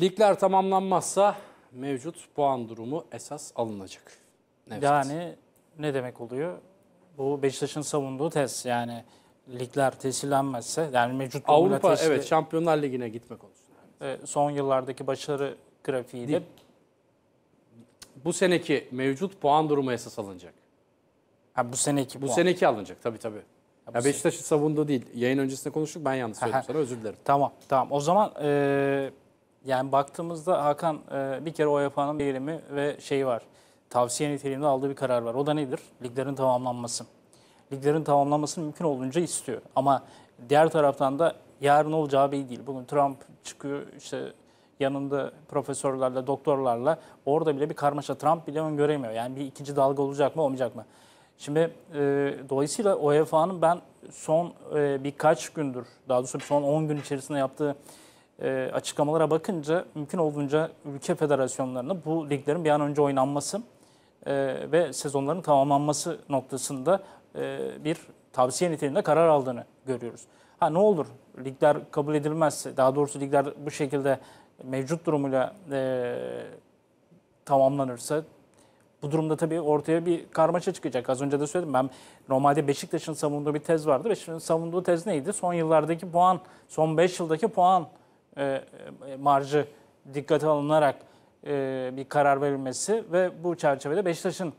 Ligler tamamlanmazsa mevcut puan durumu esas alınacak. Evet. Yani ne demek oluyor? Bu Beşiktaş'ın savunduğu test yani ligler tesirlenmezse yani mevcut Avrupa tesli, evet Şampiyonlar Ligi'ne gitmek konusunda. E, son yıllardaki başarı grafiği de bu seneki mevcut puan durumu esas alınacak. Ha bu seneki bu puan. seneki alınacak tabii tabii. Ya, ya Beşiktaş'ın savunduğu değil. Yayın öncesinde konuştuk ben yanlış söyledim sana özür dilerim. Tamam tamam. O zaman eee yani baktığımızda Hakan e, bir kere OYP'nin eğilimi ve şeyi var. Tavsiye niteliğinde aldığı bir karar var. O da nedir? Liglerin tamamlanması. Liglerin tamamlanmasını mümkün olunca istiyor. Ama diğer taraftan da yarın olacağı belli değil. Bugün Trump çıkıyor işte yanında profesörlerle, doktorlarla orada bile bir karmaşa. Trump bile öngöremiyor. Yani bir ikinci dalga olacak mı, olmayacak mı? Şimdi e, dolayısıyla UEFA'nın ben son e, birkaç gündür, daha doğrusu son 10 gün içerisinde yaptığı ee, açıklamalara bakınca mümkün olduğunca ülke federasyonlarına bu liglerin bir an önce oynanması e, ve sezonların tamamlanması noktasında e, bir tavsiye niteliğinde karar aldığını görüyoruz. Ha ne olur ligler kabul edilmezse, daha doğrusu ligler bu şekilde mevcut durumuyla e, tamamlanırsa bu durumda tabii ortaya bir karmaşa çıkacak. Az önce de söyledim ben normalde Beşiktaş'ın savunduğu bir tez vardı. Beşiktaş'ın savunduğu tez neydi? Son yıllardaki puan, son 5 yıldaki puan e, e, marjı dikkate alınarak e, bir karar verilmesi ve bu çerçevede Beşiktaş'ın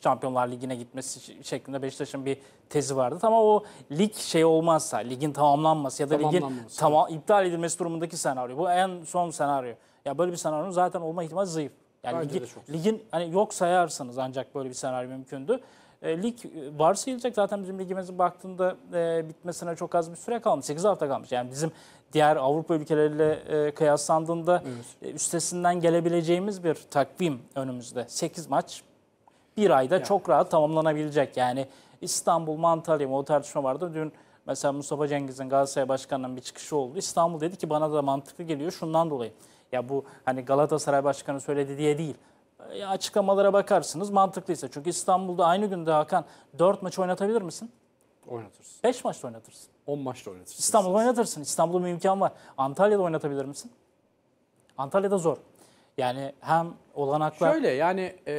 Şampiyonlar Ligi'ne gitmesi şeklinde Beşiktaş'ın bir tezi vardı. Ama o lig şey olmazsa, ligin tamamlanması ya da ligin tamam iptal edilmesi durumundaki senaryo. Bu en son senaryo. Ya böyle bir senaryo zaten olma ihtimali zayıf. Yani ligi, ligin hani yok sayarsanız ancak böyle bir senaryo mümkündü. E, lig e, varsayılacak zaten bizim ligimizin baktığında e, bitmesine çok az bir süre kalmış. 8 hafta kalmış. Yani bizim diğer Avrupa ülkeleriyle e, kıyaslandığında evet. e, üstesinden gelebileceğimiz bir takvim önümüzde. 8 maç bir ayda yani. çok rahat tamamlanabilecek. Yani İstanbul, Mantalya o tartışma vardı. Dün mesela Mustafa Cengiz'in Galatasaray Başkanı'nın bir çıkışı oldu. İstanbul dedi ki bana da mantıklı geliyor şundan dolayı. Ya bu hani Galatasaray Başkanı söyledi diye değil. E, açıklamalara bakarsınız mantıklıysa. Çünkü İstanbul'da aynı günde Hakan 4 maç oynatabilir misin? Oynatırsın. 5 maçta oynatırsın. 10 maçta oynatırsın. İstanbul'da oynatırsın. İstanbul'da bir imkan var. Antalya'da oynatabilir misin? Antalya'da zor. Yani hem olanaklar... Şöyle yani... E...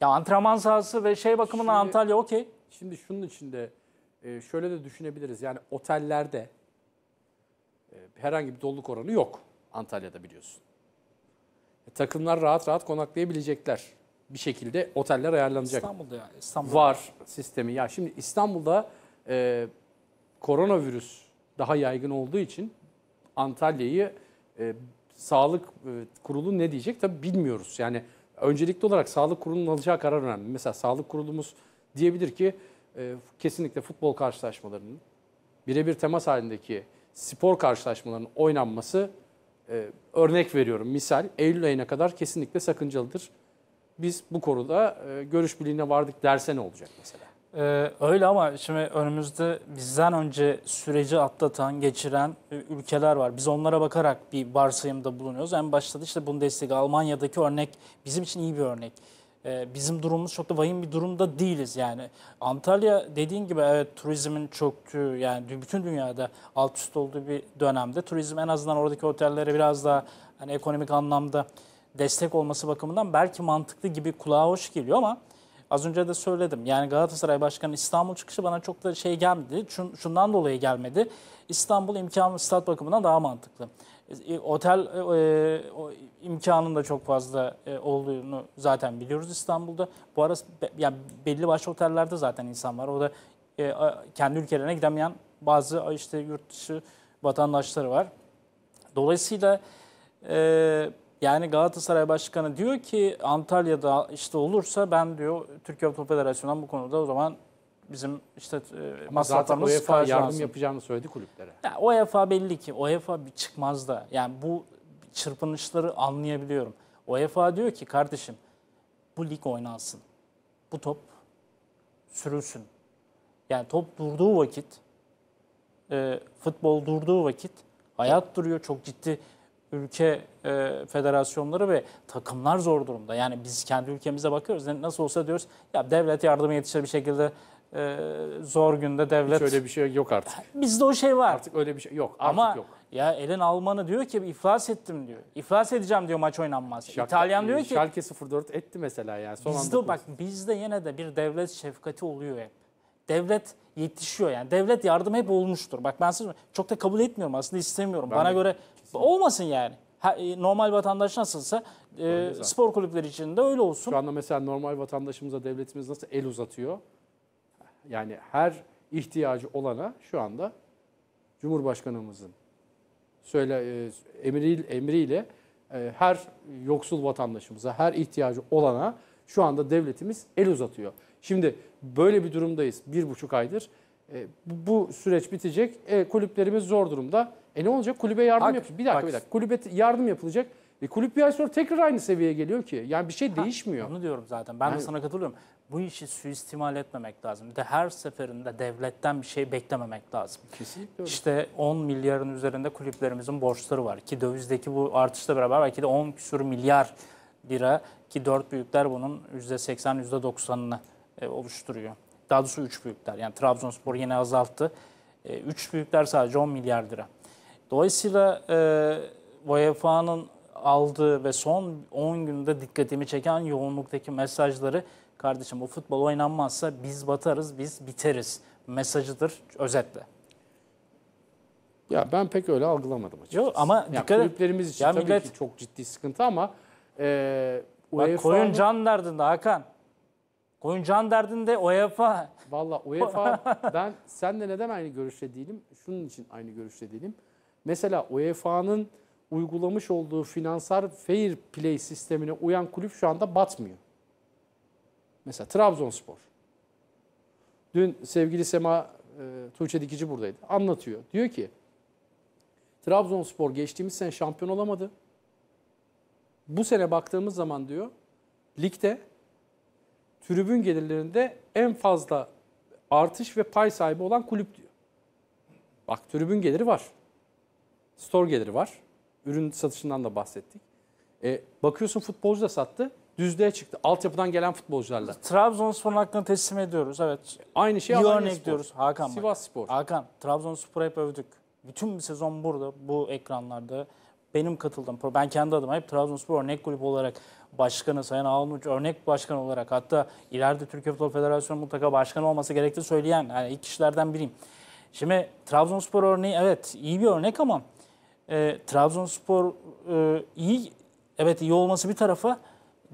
Ya antrenman sahası ve şey bakımından şimdi, Antalya okey. Şimdi şunun içinde e, şöyle de düşünebiliriz. Yani otellerde e, herhangi bir doluluk oranı yok Antalya'da biliyorsun. E, takımlar rahat rahat konaklayabilecekler. Bir şekilde oteller ayarlanacak. İstanbul'da yani. İstanbul'da. Var sistemi. Ya şimdi İstanbul'da e, koronavirüs daha yaygın olduğu için Antalya'yı e, sağlık e, kurulu ne diyecek tabii bilmiyoruz. Yani öncelikli olarak sağlık kurulunun alacağı karar önemli. Mesela sağlık kurulumuz diyebilir ki e, kesinlikle futbol karşılaşmalarının birebir temas halindeki spor karşılaşmalarının oynanması e, örnek veriyorum misal Eylül ayına kadar kesinlikle sakıncalıdır. Biz bu konuda e, görüş birliğine vardık derse ne olacak mesela? Ee, öyle ama şimdi önümüzde bizden önce süreci atlatan, geçiren e, ülkeler var. Biz onlara bakarak bir varsayımda bulunuyoruz. En başta da işte Bundesliga, Almanya'daki örnek bizim için iyi bir örnek. Ee, bizim durumumuz çok da vahim bir durumda değiliz yani. Antalya dediğin gibi evet turizmin çöktüğü yani bütün dünyada alt üst olduğu bir dönemde turizm en azından oradaki otellere biraz daha hani ekonomik anlamda destek olması bakımından belki mantıklı gibi kulağa hoş geliyor ama az önce de söyledim. Yani Galatasaray Başkanı İstanbul çıkışı bana çok da şey gelmedi. Şundan dolayı gelmedi. İstanbul imkan stat bakımından daha mantıklı. E, otel e, e, o imkanın da çok fazla e, olduğunu zaten biliyoruz İstanbul'da. Bu ara be, yani belli başlı otellerde zaten insan var. O da e, kendi ülkelerine gidemeyen bazı işte yurt dışı vatandaşları var. Dolayısıyla e, yani Galatasaray Başkanı diyor ki Antalya'da işte olursa ben diyor Türkiye Futbol Federasyonu'ndan bu konuda o zaman bizim işte e, masraflarımız zaten UEFA yardım lazım. yapacağını söyledi kulüplere. Ya, UEFA belli ki UEFA bir çıkmaz da yani bu çırpınışları anlayabiliyorum. UEFA diyor ki kardeşim bu lig oynansın. Bu top sürülsün. Yani top durduğu vakit, e, futbol durduğu vakit hayat duruyor. Çok ciddi ülke e, federasyonları ve takımlar zor durumda. Yani biz kendi ülkemize bakıyoruz. Nasıl olsa diyoruz ya devlet yardımı yetişir bir şekilde e, zor günde devlet... Hiç öyle bir şey yok artık. Bizde o şey var. Artık öyle bir şey yok. Artık Ama yok. ya elin Alman'ı diyor ki iflas ettim diyor. İflas edeceğim diyor maç oynanmaz. Şak, İtalyan diyor ki... Schalke 04 etti mesela yani. Son bizde anda bak bizde yine de bir devlet şefkati oluyor hep. Devlet yetişiyor yani. Devlet yardım hep olmuştur. Bak ben size çok da kabul etmiyorum aslında istemiyorum. Ben Bana de, göre kesinlikle. olmasın yani. E, normal vatandaş nasılsa e, spor kulüpleri için de öyle olsun. Şu anda mesela normal vatandaşımıza devletimiz nasıl el uzatıyor? yani her ihtiyacı olana şu anda Cumhurbaşkanımızın söyle e, emriyle emriyle e, her yoksul vatandaşımıza, her ihtiyacı olana şu anda devletimiz el uzatıyor. Şimdi böyle bir durumdayız bir buçuk aydır. E, bu süreç bitecek. E, kulüplerimiz zor durumda. E ne olacak? Kulübe yardım yap. Bir dakika bir dakika. Kulübe yardım yapılacak. E kulüp bir ay sonra tekrar aynı seviyeye geliyor ki. Yani bir şey ha, değişmiyor. Onu diyorum zaten. Ben yani, de sana katılıyorum. Bu işi suistimal etmemek lazım. De her seferinde devletten bir şey beklememek lazım. Kesinlikle öyle. İşte 10 milyarın üzerinde kulüplerimizin borçları var. Ki dövizdeki bu artışla beraber belki de 10 küsur milyar lira ki 4 büyükler bunun %80 %90'ını e, oluşturuyor. Daha doğrusu 3 büyükler. Yani Trabzonspor yine azalttı. 3 e, büyükler sadece 10 milyar lira. Dolayısıyla e, UEFA'nın aldı ve son 10 günde dikkatimi çeken yoğunluktaki mesajları kardeşim bu futbol oynanmazsa biz batarız, biz biteriz mesajıdır özetle. Ya ben pek öyle algılamadım açıkçası. Yok ama ya dikkat kulüplerimiz için ya tabii millet, ki çok ciddi sıkıntı ama e, UEFA bak koyun can derdinde Hakan. Koyun can derdinde UEFA. Valla UEFA ben senle neden aynı görüşte değilim? Şunun için aynı görüşte değilim. Mesela UEFA'nın uygulamış olduğu finansal fair play sistemine uyan kulüp şu anda batmıyor. Mesela Trabzonspor. Dün sevgili Sema e, Tuğçe Dikici buradaydı. Anlatıyor. Diyor ki Trabzonspor geçtiğimiz sene şampiyon olamadı. Bu sene baktığımız zaman diyor ligde tribün gelirlerinde en fazla artış ve pay sahibi olan kulüp diyor. Bak tribün geliri var. Store geliri var ürün satışından da bahsettik. E, bakıyorsun futbolcu da sattı. Düzlüğe çıktı. Altyapıdan gelen futbolcularla. Trabzonspor'un hakkını teslim ediyoruz. Evet. Aynı şey Bir örnek Spor. diyoruz. Hakan Sivas bak. Spor. Hakan, Trabzonspor'u hep övdük. Bütün bir sezon burada, bu ekranlarda. Benim katıldığım, ben kendi adıma hep Trabzonspor örnek kulüp olarak başkanı Sayın Ağanuç örnek başkan olarak hatta ileride Türkiye Futbol Federasyonu mutlaka başkan olması gerektiği söyleyen yani ilk kişilerden biriyim. Şimdi Trabzonspor örneği evet iyi bir örnek ama e, Trabzonspor e, iyi, evet iyi olması bir tarafa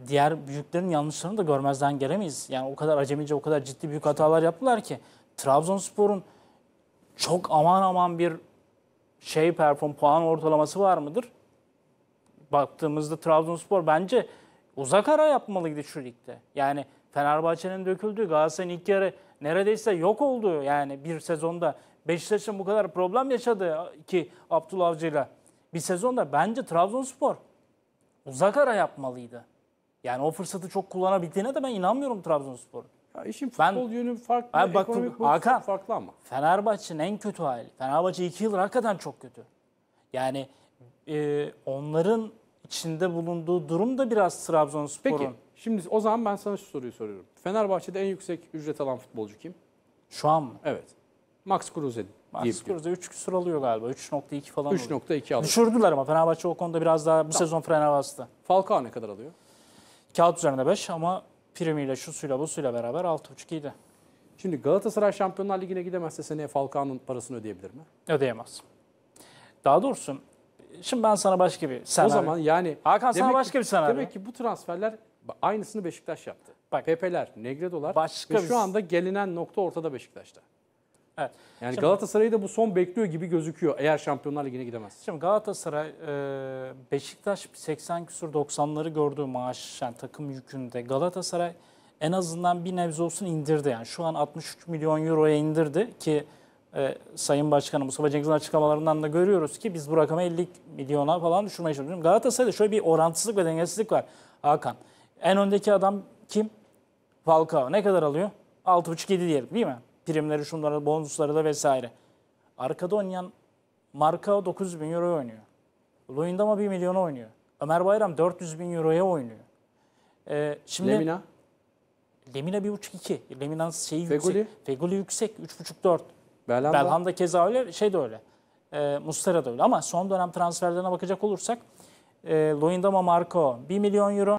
diğer büyüklerin yanlışlarını da görmezden gelemeyiz. Yani o kadar acemice, o kadar ciddi büyük hatalar yaptılar ki Trabzonspor'un çok aman aman bir şey perform puan ortalaması var mıdır? Baktığımızda Trabzonspor bence uzak ara yapmalıydı şu ligde. Yani Fenerbahçe'nin döküldüğü Galatasaray'ın ilk yarı neredeyse yok oldu yani bir sezonda. Beşiktaş'ın bu kadar problem yaşadı ki Abdullah Avcı'yla. Bir sezonda bence Trabzonspor uzak ara yapmalıydı. Yani o fırsatı çok kullanabildiğine de ben inanmıyorum Trabzonspor. Ya işin futbol ben, yönü farklı, ben bak, ekonomik Hakan, farklı ama. Fenerbahçe'nin en kötü hali. Fenerbahçe iki yıldır hakikaten çok kötü. Yani e, onların içinde bulunduğu durum da biraz Trabzonspor'un. Peki Şimdi o zaman ben sana şu soruyu soruyorum. Fenerbahçe'de en yüksek ücret alan futbolcu kim? Şu an mı? Evet. Max Kruse Max Kruse 3 küsur alıyor galiba. 3.2 falan 3.2 alıyor. Düşürdüler ama Fenerbahçe o konuda biraz daha bu tamam. sezon frene bastı. Falcao ne kadar alıyor? Kağıt üzerinde 5 ama primiyle, şu suyla, bu suyla beraber 6.5 idi. Şimdi Galatasaray Şampiyonlar Ligi'ne gidemezse seneye Falcao'nun parasını ödeyebilir mi? Ödeyemez. Daha doğrusu şimdi ben sana başka bir senaryo. O zaman yani Hakan sana başka ki, bir senaryo. Demek ki bu transferler Aynısını Beşiktaş yaptı. Bak, Pepeler, Negredolar başka ve şu anda gelinen nokta ortada Beşiktaş'ta. Evet. Yani şimdi, Galatasaray'ı da bu son bekliyor gibi gözüküyor eğer Şampiyonlar Ligi'ne gidemez. Şimdi Galatasaray, e, Beşiktaş 80 küsur 90'ları gördüğü maaş yani takım yükünde. Galatasaray en azından bir nebze olsun indirdi. Yani şu an 63 milyon euroya indirdi ki e, Sayın Başkanım Mustafa Cengiz'in açıklamalarından da görüyoruz ki biz bu rakamı 50 milyona falan düşürmeye çalışıyoruz. Galatasaray'da şöyle bir orantısızlık ve dengesizlik var Hakan. En öndeki adam kim? Falcao. Ne kadar alıyor? 6,5-7 diyelim değil mi? Primleri, şunları, bonusları da vesaire. Arkada oynayan Marka 900 bin euro oynuyor. Luyendama 1 milyona oynuyor. Ömer Bayram 400 bin euroya oynuyor. Ee, şimdi Lemina? Lemina 1.5-2. Lemina'nın şeyi Feguli? yüksek. Feguli yüksek 3.5-4. Belhanda. Belhanda keza öyle, şey de öyle. E, ee, Mustara da öyle. Ama son dönem transferlerine bakacak olursak e, Loindama Marco 1 milyon euro.